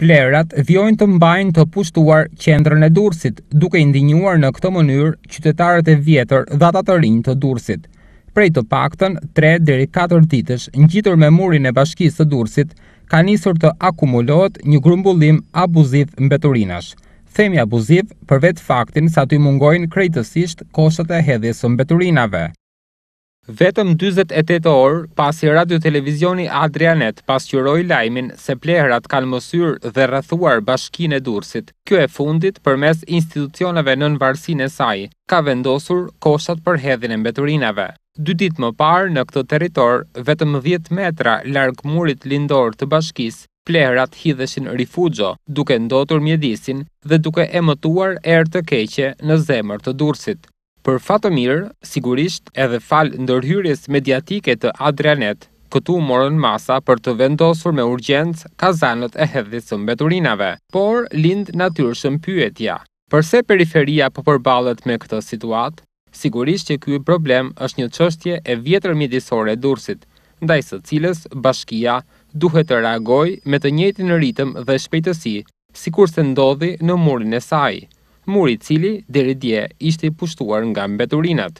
Plerat vjojnë të mbajnë të pushtuar qendrën e Durrësit, duke i ndinjuar në këtë mënyrë qytetarët e vjetër dhe ata të rinj të Durrësit. Prej të paktën 3 deri 4 ditësh, ngjitur me murin e bashkisë së Durrësit, ka nisur të akumulohet një grumbullim abuziv mbeturinash. Themi abuziv për vetë faktin se aty mungojnë krejtësisht koshët e hedhjes mbeturinave. Vetëm 28 orë pasi radio televizioni Adrianet pasqyroi lajmin se plehrat kanë mosur dhe rrethuar bashkinë e Durrësit. Kjo e fundit përmes institucioneve nën varsinë e saj ka vendosur koshat për hedhjen e mbeturinave. Dy ditë më parë në këtë territor, vetëm 10 metra larg murit lindor të bashkisë, plehrat hidheshin rifugjo duke ndotur mjedisin dhe duke emëtuar erë të keqe në zemër të Durrësit. Për fatë mirë, sigurisht edhe fal ndërhyrjes mediatike të Adrianet, këtu morën masa për të vendosur me urgjens kazanët e hedhjes së mbeturinave, por lind natyrshëm pyetja. Përse periferia po për përballet me këtë situatë? Sigurisht që ky problem është një çështje e vjetër mjedisore e Durrësit, ndaj së cilës bashkia duhet të reagojë me të njëjtin ritëm dhe shpejtësi, kur se ndodhi në murin e saj muri i cili deri dje ishte pushtuar nga mbeturinat